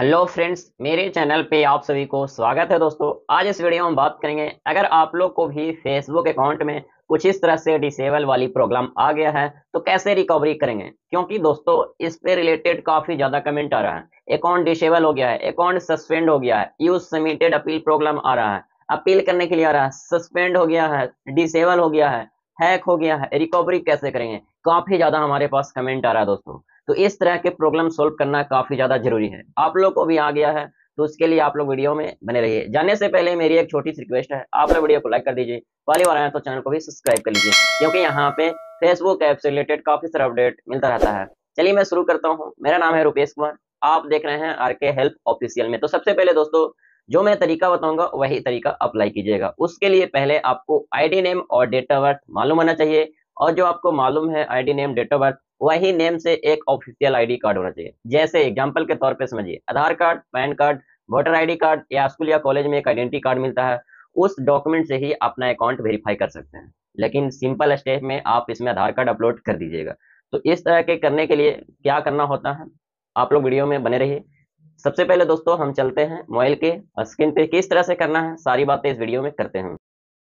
hello friends मेरे channel पे आप सभी को स्वागत है दोस्तों आज इस वीडियो में बात करेंगे अगर आप लोग को भी फेसबुक अकाउंट में कुछ इस तरह से डिसेबल वाली प्रॉब्लम आ गया है तो कैसे रिकवरी करेंगे क्योंकि दोस्तों इस पे रिलेटेड काफी ज्यादा कमेंट आ रहा है अकाउंट डिसेबल हो गया है अकाउंट सस्पेंड हो गया है यूज समिटेड अपील प्रॉब्लम आ रहा है अपील करने के लिए आ रहा है सस्पेंड हो गया है डिसेबल हो गया है हैक हो गया है रिकवरी कैसे करेंगे काफी ज्यादा हमारे पास कमेंट आ रहा है दोस्तों तो इस तरह के प्रॉब्लम सोल्व करना काफी ज्यादा जरूरी है आप लोग को भी आ गया है तो उसके लिए आप लोग वीडियो में बने रहिए जाने से पहले मेरी एक छोटी सी रिक्वेस्ट है आप लोग वीडियो को लाइक कर दीजिए पहली बार आए तो चैनल को भी सब्सक्राइब कर लीजिए क्योंकि यहाँ पे फेसबुक ऐप से रिलेटेड काफी सारा अपडेट मिलता रहता है चलिए मैं शुरू करता हूँ मेरा नाम है रूपेश कुमार आप देख रहे हैं आर के हेल्प ऑफिशियल में तो सबसे पहले दोस्तों जो मैं तरीका बताऊंगा वही तरीका अप्लाई कीजिएगा उसके लिए पहले आपको आईडी नेम और डेट ऑफ बर्थ मालूम होना चाहिए और जो आपको मालूम है ID name date of birth वही नेम से एक ऑफिशियल आईडी कार्ड होना चाहिए जैसे एग्जाम्पल के तौर पर समझिए Aadhaar card PAN card voter ID card या स्कूल या कॉलेज में एक आइडेंटिटी कार्ड मिलता है उस डॉक्यूमेंट से ही अपना अकाउंट वेरीफाई कर सकते हैं लेकिन सिंपल स्टेप में आप इसमें आधार कार्ड अपलोड कर दीजिएगा तो इस तरह के करने के लिए क्या करना होता है आप लोग वीडियो में बने रहिए सबसे पहले दोस्तों हम चलते हैं मोबाइल के स्क्रीन पे किस तरह से करना है सारी बातें इस वीडियो में करते हैं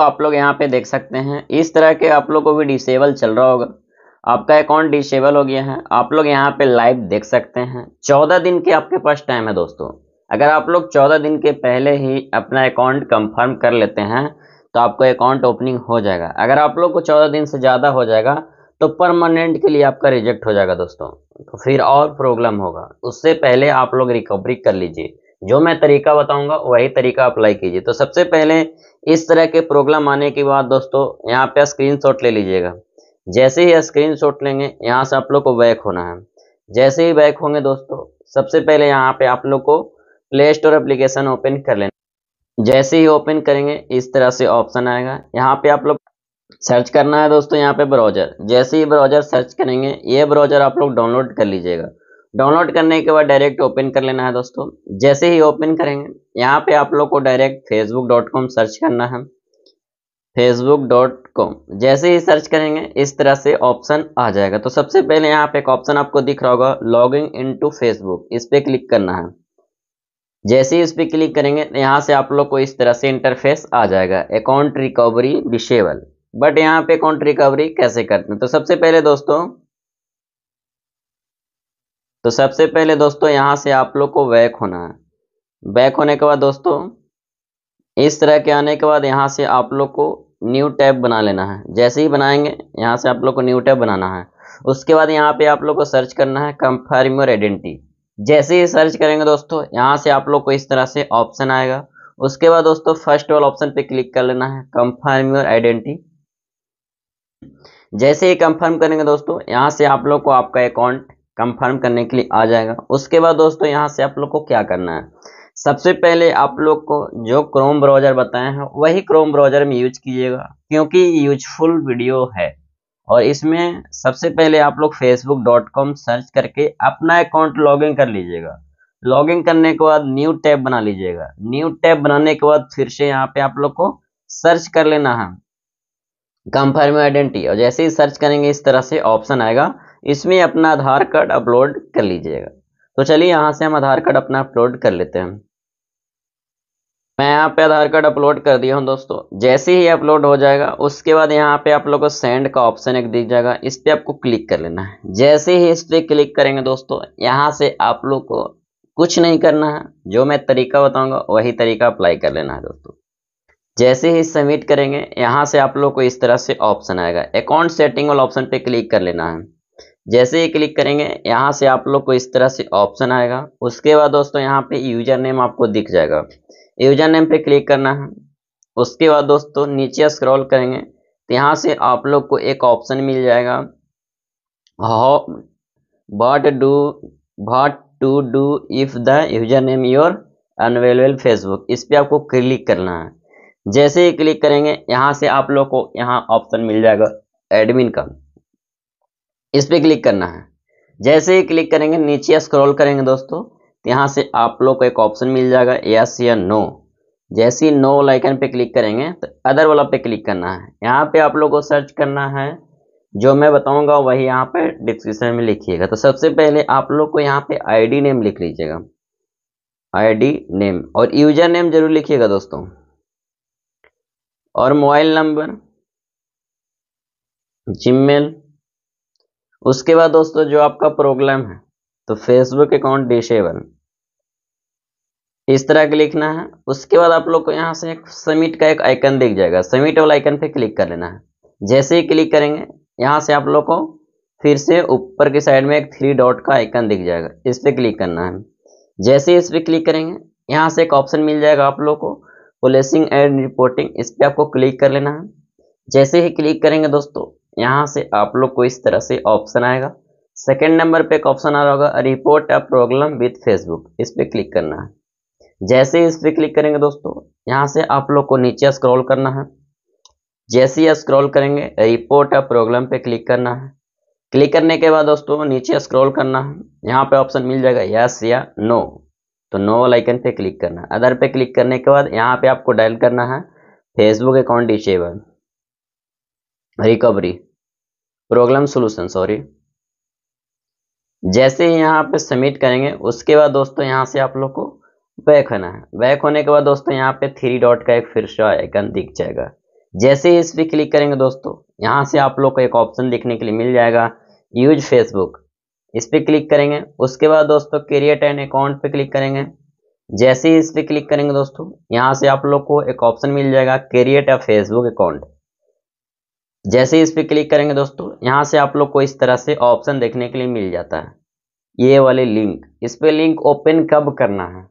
आप लोग यहाँ पे देख सकते हैं इस तरह के आप लोग को भी डिसेबल चल रहा होगा आपका अकाउंट डिसेबल हो गया है आप लोग यहाँ पे लाइव देख सकते हैं चौदह दिन के आपके पास टाइम है दोस्तों अगर आप लोग चौदह दिन के पहले ही अपना अकाउंट कंफर्म कर लेते हैं तो आपका अकाउंट ओपनिंग हो जाएगा अगर आप लोग को चौदह दिन से ज़्यादा हो जाएगा तो परमानेंट के लिए आपका रिजेक्ट हो जाएगा दोस्तों तो फिर और प्रॉब्लम होगा उससे पहले आप लोग रिकवरी कर लीजिए जो मैं तरीका बताऊंगा वही तरीका अप्लाई कीजिए तो सबसे पहले इस तरह के प्रॉब्लम आने के बाद दोस्तों यहाँ पे स्क्रीनशॉट ले लीजिएगा जैसे ही स्क्रीन शॉट लेंगे यहाँ से आप लोग को बैक होना है जैसे ही बैक होंगे दोस्तों सबसे पहले यहाँ पे आप लोग को प्ले स्टोर एप्लीकेशन ओपन कर लेना जैसे ही ओपन करेंगे इस तरह से ऑप्शन आएगा यहाँ पे आप लोग सर्च करना है दोस्तों यहाँ पे ब्राउजर जैसे ही ब्राउजर सर्च करेंगे ये ब्राउजर आप लोग डाउनलोड कर लीजिएगा डाउनलोड करने के बाद डायरेक्ट ओपन कर लेना है दोस्तों जैसे ही ओपन करेंगे यहाँ पे आप लोग को direct Facebook dot com search करना है फेसबुक डॉट कॉम जैसे ही सर्च करेंगे इस तरह से ऑप्शन आ जाएगा तो सबसे पहले यहाँ पे एक ऑप्शन आपको दिख रहा होगा लॉगिंग इन टू फेसबुक इस पर क्लिक करना है जैसे ही इस पर क्लिक करेंगे यहाँ से आप लोग को इस तरह से इंटरफेस आ जाएगा अकाउंट रिकवरी डिसेबल बट यहाँ पे अकाउंट रिकवरी कैसे करते हैं तो सबसे पहले दोस्तों तो सबसे पहले दोस्तों यहाँ से आप लोग को बैक होना है बैक होने के बाद दोस्तों इस तरह के आने के बाद यहाँ से आप लोग को न्यू टैब बना लेना है जैसे ही बनाएंगे यहाँ से आप लोग को न्यू टैब बनाना है उसके बाद यहाँ पे आप लोग को सर्च करना है कंफर्म योर आइडेंटिटी जैसे ही सर्च करेंगे दोस्तों यहाँ से आप लोग को इस तरह से ऑप्शन आएगा उसके बाद दोस्तों फर्स्ट वाला ऑप्शन पे क्लिक कर लेना है कंफर्म योर आइडेंटिटी जैसे ही कंफर्म करेंगे दोस्तों यहाँ से आप लोग को आपका अकाउंट कंफर्म करने के लिए आ जाएगा उसके बाद दोस्तों यहाँ से आप लोग को क्या करना है सबसे पहले आप लोग को जो क्रोम ब्राउज़र बताए हैं वही क्रोम ब्राउज़र में यूज कीजिएगा क्योंकि यूजफुल वीडियो है और इसमें सबसे पहले आप लोग फेसबुक डॉट कॉम सर्च करके अपना अकाउंट लॉगिन कर लीजिएगा लॉगिन करने के बाद न्यू टैब बना लीजिएगा न्यू टैब बनाने के बाद फिर से यहाँ पे आप लोग को सर्च कर लेना है कंफर्म आइडेंटिटी और जैसे ही सर्च करेंगे इस तरह से ऑप्शन आएगा इसमें अपना आधार कार्ड अपलोड कर लीजिएगा तो चलिए यहाँ से हम आधार कार्ड अपना अपलोड कर लेते हैं मैं यहाँ पे आधार कार्ड अपलोड कर दिया हूँ दोस्तों जैसे ही अपलोड हो जाएगा उसके बाद यहाँ पे आप लोग को सेंड का ऑप्शन एक दिख जाएगा इस पर आपको क्लिक कर लेना है जैसे ही इस पर क्लिक करेंगे दोस्तों यहाँ से आप लोग को कुछ नहीं करना है जो मैं तरीका बताऊंगा वही तरीका अप्लाई कर लेना है दोस्तों जैसे ही सबमिट करेंगे यहाँ से आप लोग को इस तरह से ऑप्शन आएगा अकाउंट सेटिंग वाला ऑप्शन पे क्लिक कर लेना है जैसे ही क्लिक करेंगे यहाँ से आप लोग को इस तरह से ऑप्शन आएगा उसके बाद दोस्तों यहाँ पे यूजर नेम आपको दिख जाएगा यूजर नेम पे क्लिक करना है उसके बाद दोस्तों नीचे स्क्रॉल करेंगे तो यहाँ से आप लोग को एक ऑप्शन मिल जाएगा what do what to do if the user name your unavailable Facebook इस पर आपको क्लिक करना है जैसे ही क्लिक करेंगे यहाँ से आप लोग को यहाँ ऑप्शन मिल जाएगा एडमिन का इस पर क्लिक करना है जैसे ही क्लिक करेंगे नीचे स्क्रॉल करेंगे दोस्तों तो यहाँ से आप लोग को एक ऑप्शन मिल जाएगा यस या नो जैसे ही नो लाइकन पे क्लिक करेंगे तो अदर वाला पे क्लिक करना है यहाँ पे आप लोग को सर्च करना है जो मैं बताऊंगा वही यहाँ पे डिस्क्रिप्शन में लिखिएगा तो सबसे पहले आप लोग को यहाँ पे आईडी नेम लिख लीजिएगा आईडी नेम और यूजर नेम जरूर लिखिएगा दोस्तों और मोबाइल नंबर जीमेल उसके बाद दोस्तों जो आपका प्रॉब्लम है तो फेसबुक अकाउंट डिसेबल इस तरह के लिखना है उसके बाद आप लोग को यहाँ से एक समिट का एक आइकन दिख जाएगा समिट वाला आइकन पे क्लिक कर लेना है जैसे ही क्लिक करेंगे यहाँ से आप लोग को फिर से ऊपर की साइड में एक थ्री डॉट का आइकन दिख जाएगा इस पर क्लिक करना है जैसे ही इस पर क्लिक करेंगे यहाँ से एक ऑप्शन मिल जाएगा आप लोग को पोलिसिंग एंड रिपोर्टिंग इस पर आपको क्लिक कर लेना है जैसे ही क्लिक करेंगे दोस्तों यहाँ से आप लोग को इस तरह से ऑप्शन आएगा सेकेंड नंबर पे एक ऑप्शन आ रहा होगा report a problem with Facebook इस पर क्लिक करना है जैसे इस पर क्लिक करेंगे दोस्तों यहाँ से आप लोग को नीचे स्क्रॉल करना है जैसे ही स्क्रॉल करेंगे रिपोर्ट या प्रॉब्लम पे क्लिक करना है क्लिक करने के बाद दोस्तों नीचे स्क्रॉल करना है यहाँ पे ऑप्शन मिल जाएगा यस या नो तो नो लाइकन आइकन पे क्लिक करना है अदर पे क्लिक करने के बाद यहाँ पे आपको डायल करना है Facebook account disable recovery problem solution sorry जैसे ही यहाँ पे सबमिट करेंगे उसके बाद दोस्तों यहाँ से आप लोग को बैक होना है बैक होने के बाद दोस्तों यहाँ पे थ्री डॉट का एक फिर से आइकन दिख जाएगा जैसे ही इस पर क्लिक करेंगे दोस्तों यहाँ से आप लोग को एक ऑप्शन देखने के लिए मिल जाएगा यूज फेसबुक इस पर क्लिक करेंगे उसके बाद दोस्तों क्रिएट एंड अकाउंट पे क्लिक करेंगे जैसे ही इस पर क्लिक करेंगे दोस्तों यहाँ से आप लोग को एक ऑप्शन मिल जाएगा क्रिएट अ फेसबुक अकाउंट जैसे ही इस पर क्लिक करेंगे दोस्तों यहाँ से आप लोग को इस तरह से ऑप्शन देखने के लिए मिल जाता है ये वाले लिंक इस पर लिंक ओपन कब करना है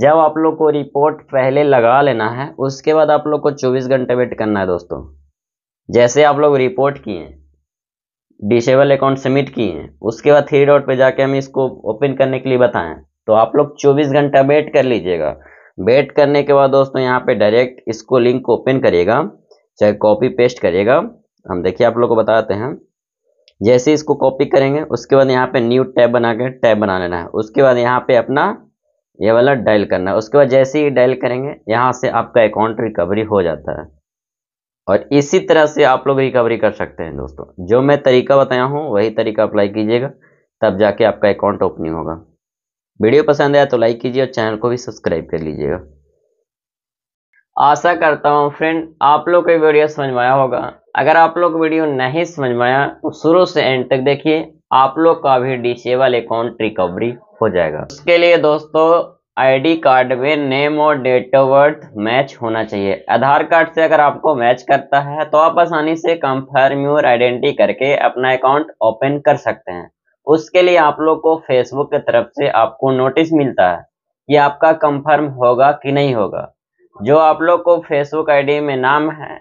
जब आप लोग को रिपोर्ट पहले लगा लेना है उसके बाद आप लोग को 24 घंटे वेट करना है दोस्तों जैसे आप लोग रिपोर्ट किए डिसेबल अकाउंट सबमिट किए उसके बाद थ्री डॉट पे जाके हम इसको ओपन करने के लिए बताएं तो आप लोग 24 घंटा वेट कर लीजिएगा वेट करने के बाद दोस्तों यहाँ पे डायरेक्ट इसको लिंक ओपन करिएगा चाहे कॉपी पेस्ट करिएगा हम देखिए आप लोग को बताते हैं जैसे इसको कॉपी करेंगे उसके बाद यहाँ पे न्यू टैब बना के टैब बना लेना है उसके बाद यहाँ पे अपना ये वाला डायल करना है उसके बाद जैसे ही डायल करेंगे यहाँ से आपका अकाउंट रिकवरी हो जाता है और इसी तरह से आप लोग रिकवरी कर सकते हैं दोस्तों जो मैं तरीका बताया हूँ वही तरीका अप्लाई कीजिएगा तब जाके आपका अकाउंट ओपनिंग होगा वीडियो पसंद आया तो लाइक कीजिए और चैनल को भी सब्सक्राइब कर लीजिएगा आशा करता हूँ फ्रेंड आप लोग को वीडियो समझ में आया होगा अगर आप लोग वीडियो नहीं समझ में आया तो शुरू से एंड तक देखिए आप लोग का भी डिसेबल अकाउंट रिकवरी हो जाएगा उसके लिए दोस्तों आईडी कार्ड में नेम और डेट ऑफ बर्थ मैच होना चाहिए आधार कार्ड से अगर आपको मैच करता है तो आप आसानी से कंफर्म योर आइडेंटिटी करके अपना अकाउंट ओपन कर सकते हैं उसके लिए आप लोग को फेसबुक की तरफ से आपको नोटिस मिलता है कि आपका कंफर्म होगा कि नहीं होगा जो आप लोग को फेसबुक आईडी में नाम है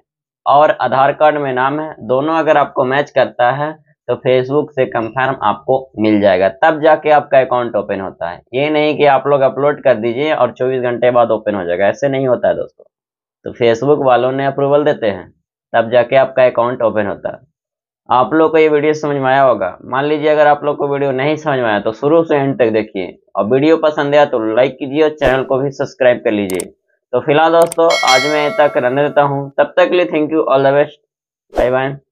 और आधार कार्ड में नाम है दोनों अगर आपको मैच करता है तो फेसबुक से कंफर्म आपको मिल जाएगा तब जाके आपका अकाउंट ओपन होता है ये नहीं कि आप लोग अपलोड कर दीजिए और 24 घंटे बाद ओपन हो जाएगा ऐसे नहीं होता है दोस्तों तो फेसबुक वालों ने अप्रूवल देते हैं तब जाके आपका अकाउंट ओपन होता है आप लोग को ये वीडियो समझ में आया होगा मान लीजिए अगर आप लोग को वीडियो नहीं समझ में आया तो शुरू से एंड तक देखिए और वीडियो पसंद आया तो लाइक कीजिए और चैनल को भी सब्सक्राइब कर लीजिए तो फिलहाल दोस्तों आज मैं तक रहने देता हूँ तब तक के लिए thank you all the best bye bye